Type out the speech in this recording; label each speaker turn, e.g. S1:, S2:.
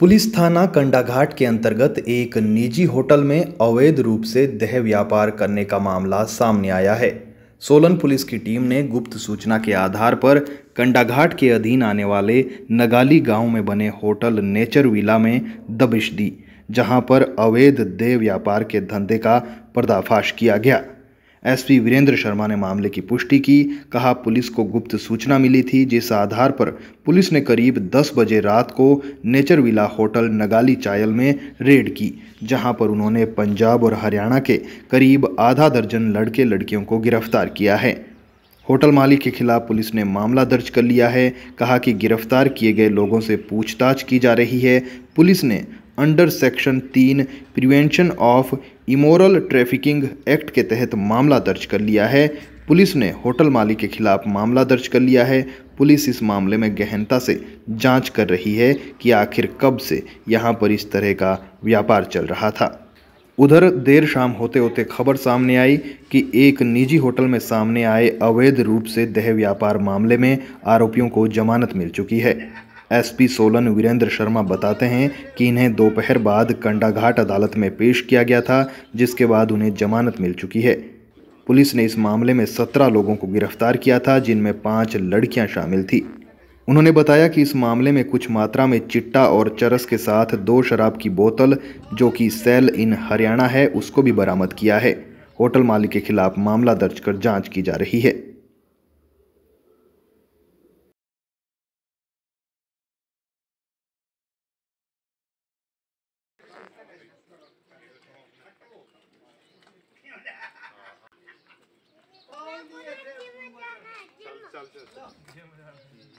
S1: police थाना कंडाघाट के अंतर्गत एक निजी होटल में अवैध रूप से देह व्यापार करने का मामला सामने आया है सोलन पुलिस की टीम ने गुप्त सूचना के आधार पर कंडाघाट के अधीन आने वाले नगाली गांव में बने होटल नेचर विला में दबिश दी जहां पर अवैध देह व्यापार के धंधे का पर्दाफाश किया गया एसपी वीरेंद्र शर्मा ने मामले की पुष्टि की कहा पुलिस को गुप्त सूचना मिली थी जिस आधार पर पुलिस ने करीब 10 बजे रात को Nature Villa hotel Nagali Chail में रेड की जहां पर उन्होंने पंजाब और हरियाणा के करीब आधा दर्जन लड़के लड़कियों को गिरफ्तार किया है होटल मालिक के खिलाफ पुलिस ने मामला दर्ज कर लिया है कहा कि गिरफ्तार किए गए लोगों से पूछताछ की जा रही है पुलिस ने अंडर सेक्शन तीन prevention of immoral trafficking act के तहत मामला दर्ज कर लिया है पुलिस ने होटल मालिक के खिलाफ मामला दर्ज कर लिया है पुलिस इस मामले में गहनता से जांच कर रही है कि आखिर कब से यहां पर इस तरह का व्यापार चल रहा था उधर देर शाम होते होते खबर सामने आई कि एक निजी होटल में सामने आए अवैध रूप से देह व्यापार मामले में आरोपियों को जमानत मिल चुकी है एसपी सोलन वीरेंद्र शर्मा बताते हैं कि इन्हें दोपहर बाद कंडाघाट अदालत में पेश किया गया था जिसके बाद उन्हें जमानत मिल चुकी है पुलिस ने इस मामले में सत्रह लोगों को गिरफ्तार किया था जिनमें पाँच लड़कियाँ शामिल थीं उन्होंने बताया कि इस मामले में कुछ मात्रा में चिट्टा और चरस के साथ दो शराब की बोतल जो कि सेल इन हरियाणा है उसको भी बरामद किया है होटल मालिक के खिलाफ मामला दर्ज कर जांच की जा रही है 知道，你听不见。